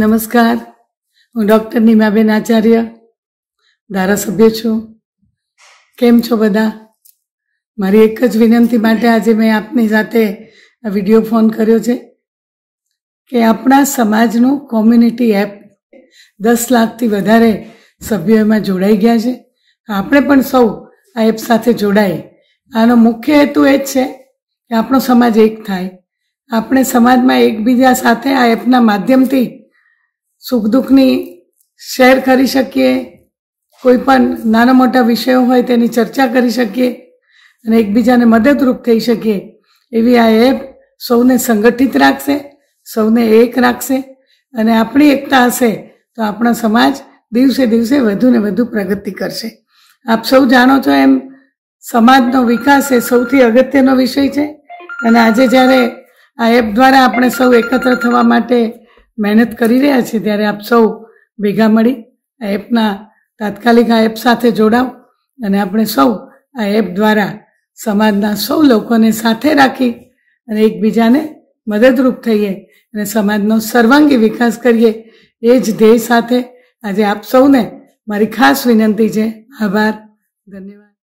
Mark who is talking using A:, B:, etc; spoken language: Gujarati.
A: નમસ્કાર હું ડૉક્ટર નીમાબેન આચાર્ય ધારાસભ્ય છું કેમ છો બધા મારી એક જ વિનંતી માટે આજે મેં આપની સાથે વિડીયો ફોન કર્યો છે કે આપણા સમાજનું કોમ્યુનિટી એપ દસ લાખથી વધારે સભ્યો એમાં જોડાઈ ગયા છે આપણે પણ સૌ આ એપ સાથે જોડાય આનો મુખ્ય હેતુ એ જ છે કે આપણો સમાજ એક થાય આપણે સમાજમાં એકબીજા સાથે આ એપના માધ્યમથી સુખ દુઃખની શેર કરી શકીએ કોઈ પણ નાના મોટા વિષયો હોય તેની ચર્ચા કરી શકીએ અને એકબીજાને મદદરૂપ થઈ શકીએ એવી આ એપ સૌને સંગઠિત રાખશે સૌને એક રાખશે અને આપણી એકતા હશે તો આપણા સમાજ દિવસે દિવસે વધુને વધુ પ્રગતિ કરશે આપ સૌ જાણો છો એમ સમાજનો વિકાસ એ સૌથી અગત્યનો વિષય છે અને આજે જ્યારે આ એપ દ્વારા આપણે સૌ એકત્ર થવા માટે મહેનત કરી રહ્યા છીએ ત્યારે આપ સૌ ભેગા મળી આ એપના તાત્કાલિક આ એપ સાથે જોડાઓ અને આપણે સૌ આ એપ દ્વારા સમાજના સૌ લોકોને સાથે રાખી અને એકબીજાને મદદરૂપ થઈએ અને સમાજનો સર્વાંગી વિકાસ કરીએ એ જ ધ્યેય સાથે આજે આપ સૌને મારી ખાસ વિનંતી છે આભાર ધન્યવાદ